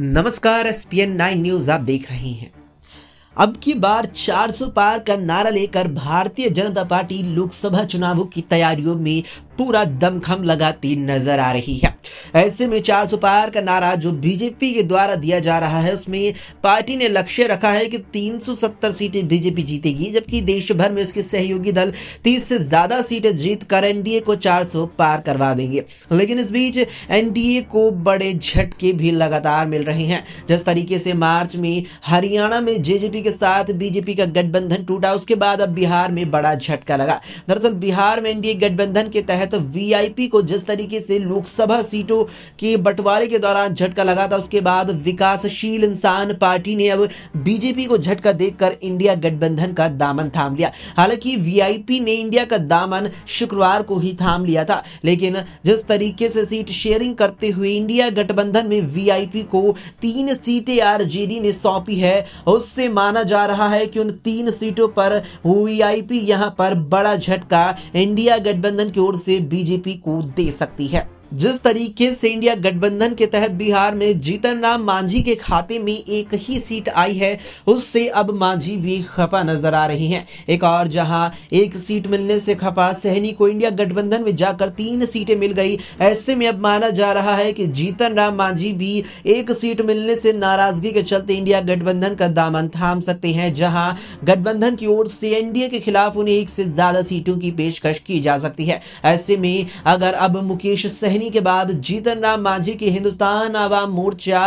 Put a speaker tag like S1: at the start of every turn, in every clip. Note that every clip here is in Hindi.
S1: नमस्कार S P N nine news आप देख रहे हैं अब की बार 400 पार का नारा लेकर भारतीय जनता पार्टी लोकसभा चुनावों की तैयारियों में पूरा दमखम लगाती नजर आ रही है ऐसे में चार सौ पार का नारा जो बीजेपी के द्वारा दिया जा रहा है उसमें पार्टी ने लक्ष्य रखा है कि 370 सीटें बीजेपी जीतेगी जबकि देश भर में उसके सहयोगी दल 30 से ज्यादा सीटें जीत कर एनडीए को 400 पार करवा देंगे लेकिन इस बीच एनडीए को बड़े झटके भी लगातार मिल रहे हैं जिस तरीके से मार्च में हरियाणा में जेजेपी के साथ बीजेपी का गठबंधन टूटा उसके बाद अब बिहार में बड़ा झटका लगा दरअसल बिहार में एनडीए गठबंधन के तहत वीआईपी को जिस तरीके से लोकसभा सीटों कि बंटवारे के दौरान झटका लगा था उसके बाद विकासशील इंसान पार्टी ने अब बीजेपी को झटका देकर इंडिया गठबंधन का दामन थाम लिया हालांकि वीआईपी ने इंडिया का दामन शुक्रवार को ही थाम लिया था लेकिन जिस तरीके से सीट शेयरिंग करते हुए इंडिया गठबंधन में वीआईपी को तीन सीटें आरजेडी ने सौंपी है उससे माना जा रहा है कि उन तीन सीटों पर वीआईपी यहां पर बड़ा झटका इंडिया गठबंधन की ओर से बीजेपी को दे सकती है जिस तरीके से इंडिया गठबंधन के तहत बिहार में जीतन राम मांझी के खाते में एक ही सीट आई है उससे अब मांझी भी खफा नजर आ रही हैं एक और जहां एक सीट मिलने से खफा सहनी को इंडिया गठबंधन में जाकर तीन सीटें मिल गई ऐसे में अब माना जा रहा है कि जीतन राम मांझी भी एक सीट मिलने से नाराजगी के चलते इंडिया गठबंधन का दामन थाम सकते हैं जहां गठबंधन की ओर से एनडीए के खिलाफ उन्हें एक से ज्यादा सीटों की पेशकश की जा सकती है ऐसे में अगर अब मुकेश सहनी कहने के बाद जीतन राम मांझी की हिंदुस्तान आवाम मोर्चा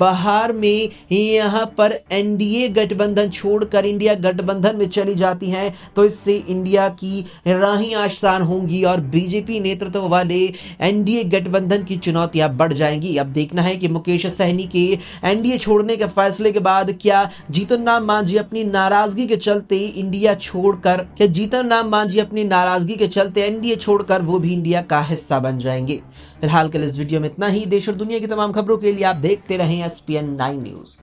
S1: बाहर में यहाँ पर एनडीए गठबंधन छोड़कर इंडिया गठबंधन में चली जाती है तो इससे इंडिया की राही आसान होंगी और बीजेपी नेतृत्व वाले एनडीए गठबंधन की चुनौतियां बढ़ जाएंगी अब देखना है कि मुकेश सहनी के एनडीए छोड़ने के फैसले के बाद क्या जीतन राम मांझी अपनी नाराजगी के चलते इंडिया छोड़कर क्या जीतन राम मांझी अपनी नाराजगी के चलते एनडीए छोड़कर वो भी इंडिया का हिस्सा बन जाएंगे फिलहाल कल इस वीडियो में इतना ही देश और दुनिया की तमाम खबरों के लिए आप देखते रहें एस पी न्यूज़